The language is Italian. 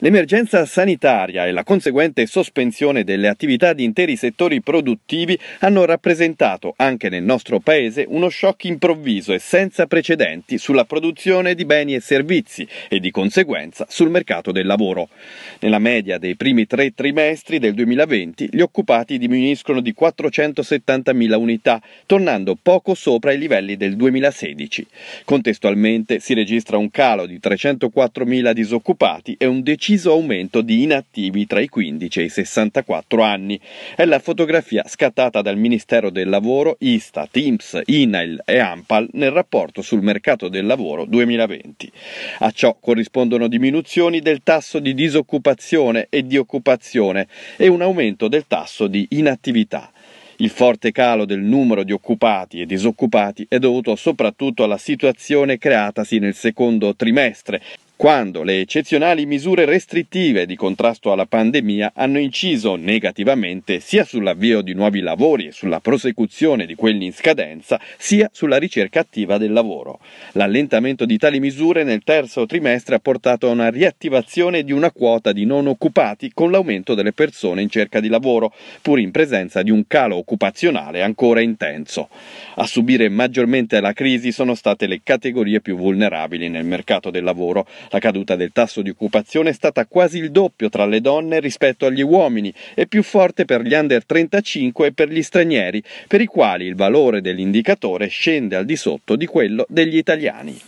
L'emergenza sanitaria e la conseguente sospensione delle attività di interi settori produttivi hanno rappresentato anche nel nostro Paese uno shock improvviso e senza precedenti sulla produzione di beni e servizi e di conseguenza sul mercato del lavoro. Nella media dei primi tre trimestri del 2020 gli occupati diminuiscono di 470.000 unità, tornando poco sopra i livelli del 2016. Contestualmente si registra un calo di 304.000 disoccupati e un decimo deciso aumento di inattivi tra i 15 e i 64 anni. È la fotografia scattata dal Ministero del Lavoro, Istat, IMSS, INAIL e AMPAL nel rapporto sul mercato del lavoro 2020. A ciò corrispondono diminuzioni del tasso di disoccupazione e di occupazione e un aumento del tasso di inattività. Il forte calo del numero di occupati e disoccupati è dovuto soprattutto alla situazione creatasi nel secondo trimestre, quando le eccezionali misure restrittive di contrasto alla pandemia hanno inciso negativamente sia sull'avvio di nuovi lavori e sulla prosecuzione di quelli in scadenza, sia sulla ricerca attiva del lavoro. L'allentamento di tali misure nel terzo trimestre ha portato a una riattivazione di una quota di non occupati con l'aumento delle persone in cerca di lavoro, pur in presenza di un calo occupazionale ancora intenso. A subire maggiormente la crisi sono state le categorie più vulnerabili nel mercato del lavoro, la caduta del tasso di occupazione è stata quasi il doppio tra le donne rispetto agli uomini e più forte per gli under 35 e per gli stranieri, per i quali il valore dell'indicatore scende al di sotto di quello degli italiani.